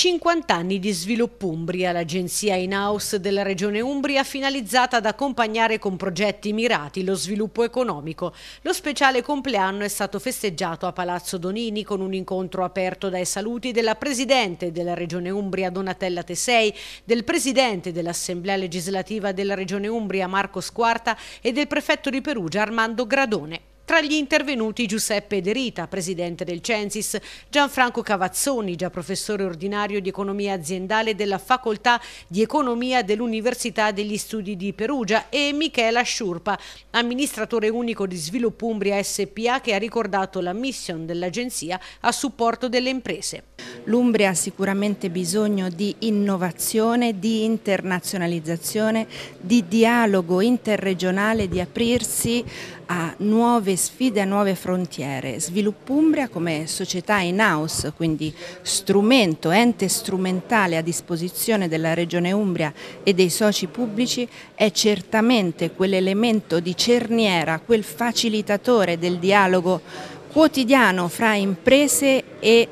50 anni di sviluppo Umbria, l'agenzia in-house della regione Umbria finalizzata ad accompagnare con progetti mirati lo sviluppo economico. Lo speciale compleanno è stato festeggiato a Palazzo Donini con un incontro aperto dai saluti della Presidente della regione Umbria Donatella Tesei, del Presidente dell'Assemblea legislativa della regione Umbria Marco Squarta e del Prefetto di Perugia Armando Gradone. Tra gli intervenuti Giuseppe Derita, presidente del Censis, Gianfranco Cavazzoni, già professore ordinario di economia aziendale della Facoltà di Economia dell'Università degli Studi di Perugia e Michela Sciurpa, amministratore unico di Sviluppo Umbria SPA che ha ricordato la mission dell'agenzia a supporto delle imprese. L'Umbria ha sicuramente bisogno di innovazione, di internazionalizzazione, di dialogo interregionale, di aprirsi a nuove sfide, a nuove frontiere. Sviluppo Umbria come società in-house, quindi strumento, ente strumentale a disposizione della Regione Umbria e dei soci pubblici, è certamente quell'elemento di cerniera, quel facilitatore del dialogo quotidiano fra imprese e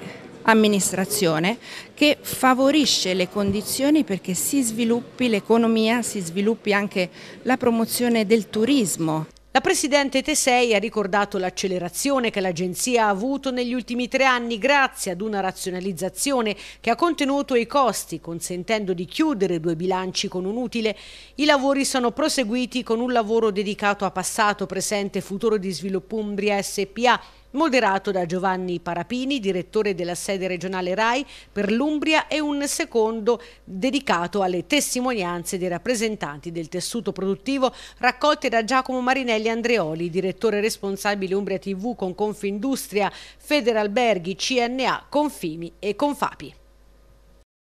amministrazione che favorisce le condizioni perché si sviluppi l'economia, si sviluppi anche la promozione del turismo. La Presidente Tesei ha ricordato l'accelerazione che l'Agenzia ha avuto negli ultimi tre anni grazie ad una razionalizzazione che ha contenuto i costi, consentendo di chiudere due bilanci con un utile. I lavori sono proseguiti con un lavoro dedicato a passato, presente e futuro di Sviluppo Umbria SPA moderato da Giovanni Parapini, direttore della sede regionale RAI per l'Umbria e un secondo dedicato alle testimonianze dei rappresentanti del tessuto produttivo raccolte da Giacomo Marinelli Andreoli, direttore responsabile Umbria TV con Confindustria, Federalberghi, CNA, Confimi e Confapi.